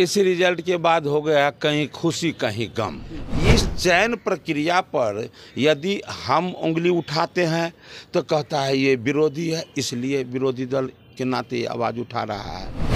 इस रिजल्ट के बाद हो गया कहीं खुशी कहीं गम इस चयन प्रक्रिया पर यदि हम उंगली उठाते हैं तो कहता है ये विरोधी है इसलिए विरोधी दल के नाते आवाज़ उठा रहा है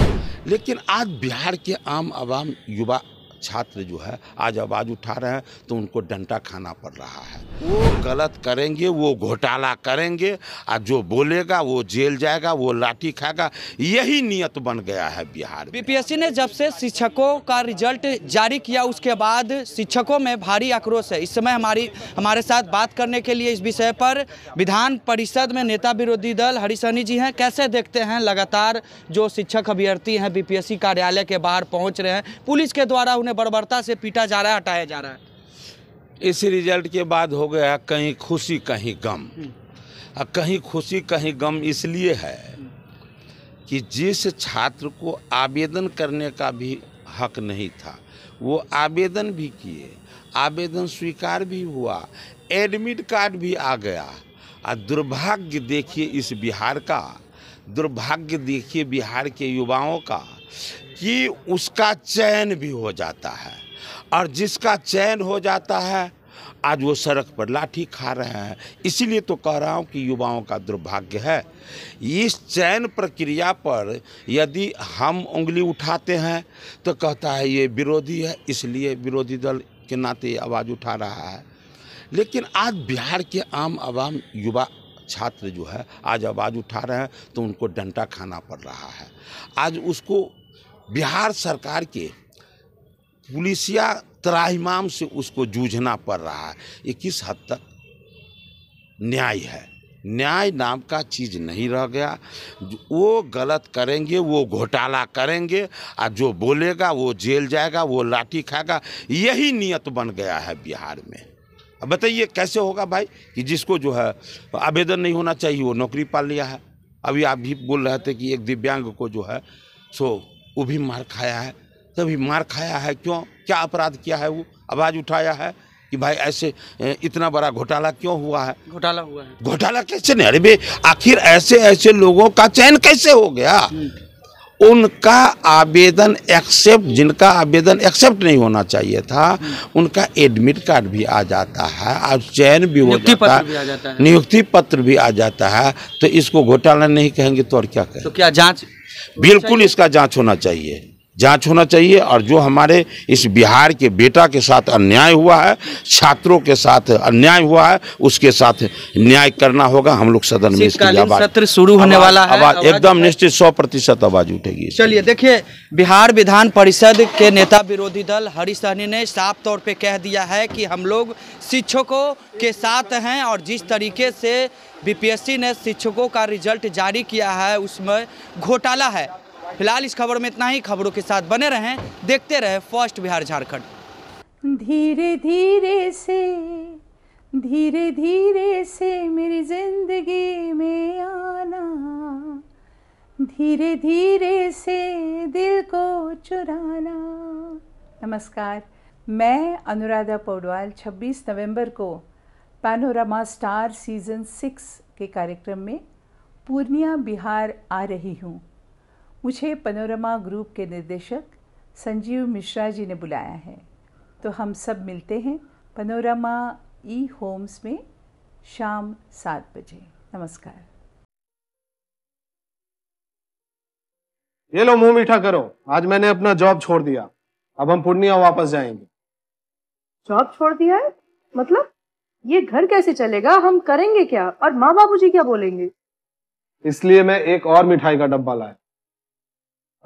लेकिन आज बिहार के आम आवाम युवा छात्र जो है आज आवाज़ उठा रहे हैं तो उनको डंटा खाना पड़ रहा है वो गलत करेंगे वो घोटाला करेंगे और जो बोलेगा वो जेल जाएगा वो लाठी खाएगा यही नियत बन गया है बिहार बीपीएससी ने जब से शिक्षकों का रिजल्ट जारी किया उसके बाद शिक्षकों में भारी आक्रोश है इस समय हमारी हमारे साथ बात करने के लिए इस विषय पर विधान परिषद में नेता विरोधी दल हरिसनी जी हैं कैसे देखते हैं लगातार जो शिक्षक अभ्यर्थी हैं बीपीएससी कार्यालय के बाहर पहुंच रहे हैं पुलिस के द्वारा उन्हें बर्बरता से पीटा जा रहा है हटाया जा रहा है इसी रिजल्ट के बाद हो गया कहीं खुशी कहीं गम और हम्म। कहीं खुशी कहीं गम इसलिए है कि जिस छात्र को आवेदन करने का भी हक नहीं था वो आवेदन भी किए आवेदन स्वीकार भी हुआ एडमिट कार्ड भी आ गया और दुर्भाग्य देखिए इस बिहार का दुर्भाग्य देखिए बिहार के युवाओं का कि उसका चयन भी हो जाता है और जिसका चयन हो जाता है आज वो सड़क पर लाठी खा रहे हैं इसीलिए तो कह रहा हूँ कि युवाओं का दुर्भाग्य है इस चयन प्रक्रिया पर यदि हम उंगली उठाते हैं तो कहता है ये विरोधी है इसलिए विरोधी दल के नाते आवाज़ उठा रहा है लेकिन आज बिहार के आम आवाम युवा छात्र जो है आज आवाज़ उठा रहे हैं तो उनको डंडा खाना पड़ रहा है आज उसको बिहार सरकार के पुलिसिया त्राहिमाम से उसको जूझना पड़ रहा है ये किस हद तक न्याय है न्याय नाम का चीज़ नहीं रह गया वो गलत करेंगे वो घोटाला करेंगे और जो बोलेगा वो जेल जाएगा वो लाठी खाएगा यही नियत बन गया है बिहार में अब बताइए कैसे होगा भाई कि जिसको जो है आवेदन नहीं होना चाहिए वो नौकरी पा लिया है अभी आप भी बोल रहे थे कि एक दिव्यांग को जो है सो वो भी मार खाया है तभी मार खाया है क्यों क्या अपराध किया है वो आवाज़ उठाया है कि भाई ऐसे इतना बड़ा घोटाला क्यों हुआ है घोटाला हुआ है घोटाला कैसे नहीं अरे आखिर ऐसे ऐसे लोगों का चयन कैसे हो गया हम्म। उनका आवेदन एक्सेप्ट जिनका आवेदन एक्सेप्ट नहीं होना चाहिए था उनका एडमिट कार्ड भी आ जाता है और चयन भी हो जाता है नियुक्ति पत्र भी आ जाता है तो इसको घोटाला नहीं कहेंगे तो और क्या कहें तो क्या जांच बिल्कुल इसका जांच होना चाहिए जांच होना चाहिए और जो हमारे इस बिहार के बेटा के साथ अन्याय हुआ है छात्रों के साथ अन्याय हुआ है उसके साथ न्याय करना होगा हम लोग सदन में इसकी आवाज सत्र शुरू होने वाला है आवाज एकदम निश्चित सौ प्रतिशत आवाज उठेगी चलिए देखिए बिहार विधान परिषद के नेता विरोधी दल हरी सहनी ने साफ तौर पर कह दिया है कि हम लोग शिक्षकों के साथ हैं और जिस तरीके से बीपीएससी ने शिक्षकों का रिजल्ट जारी किया है उसमें घोटाला है फिलहाल इस खबर में इतना ही खबरों के साथ बने रहें देखते रहे फर्स्ट बिहार झारखंड धीरे धीरे से धीरे धीरे से मेरी जिंदगी में आना धीरे धीरे से दिल को चुराना नमस्कार मैं अनुराधा पौडवाल 26 नवंबर को पैनोरामा स्टार सीज़न सिक्स के कार्यक्रम में पूर्णिया बिहार आ रही हूँ मुझे पनोरमा ग्रुप के निर्देशक संजीव मिश्रा जी ने बुलाया है तो हम सब मिलते हैं पनोरमा ई होम्स में शाम सात बजे नमस्कार ये लो मुंह मीठा करो आज मैंने अपना जॉब छोड़ दिया अब हम पूर्णिया वापस जाएंगे जॉब छोड़ दिया है मतलब ये घर कैसे चलेगा हम करेंगे क्या और माँ बाबू जी क्या बोलेंगे इसलिए मैं एक और मिठाई का डब्बा लाया